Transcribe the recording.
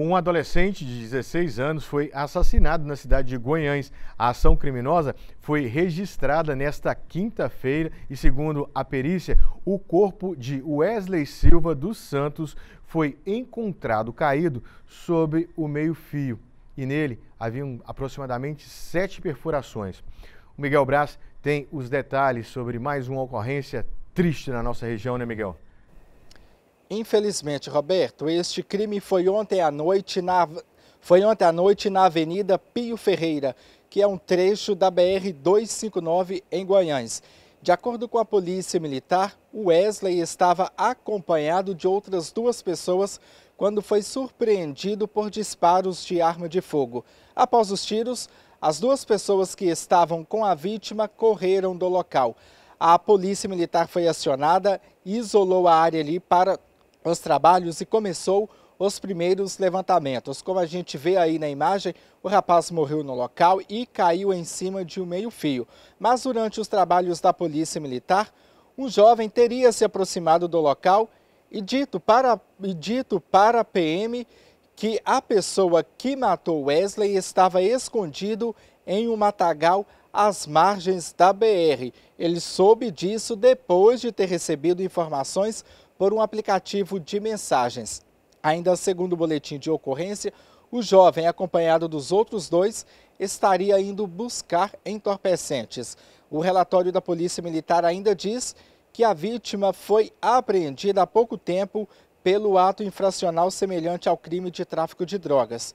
Um adolescente de 16 anos foi assassinado na cidade de Goiânia. A ação criminosa foi registrada nesta quinta-feira e, segundo a perícia, o corpo de Wesley Silva dos Santos foi encontrado caído sobre o meio-fio e nele haviam aproximadamente sete perfurações. O Miguel Braz tem os detalhes sobre mais uma ocorrência triste na nossa região, né, Miguel? Infelizmente, Roberto, este crime foi ontem à noite na foi ontem à noite na Avenida Pio Ferreira, que é um trecho da BR 259 em Goiânia. De acordo com a polícia militar, Wesley estava acompanhado de outras duas pessoas quando foi surpreendido por disparos de arma de fogo. Após os tiros, as duas pessoas que estavam com a vítima correram do local. A polícia militar foi acionada e isolou a área ali para os trabalhos e começou os primeiros levantamentos. Como a gente vê aí na imagem, o rapaz morreu no local e caiu em cima de um meio-fio. Mas durante os trabalhos da Polícia Militar, um jovem teria se aproximado do local e dito para, e dito para a PM que a pessoa que matou Wesley estava escondido em um matagal às margens da BR. Ele soube disso depois de ter recebido informações por um aplicativo de mensagens. Ainda segundo o boletim de ocorrência, o jovem, acompanhado dos outros dois, estaria indo buscar entorpecentes. O relatório da Polícia Militar ainda diz que a vítima foi apreendida há pouco tempo pelo ato infracional semelhante ao crime de tráfico de drogas.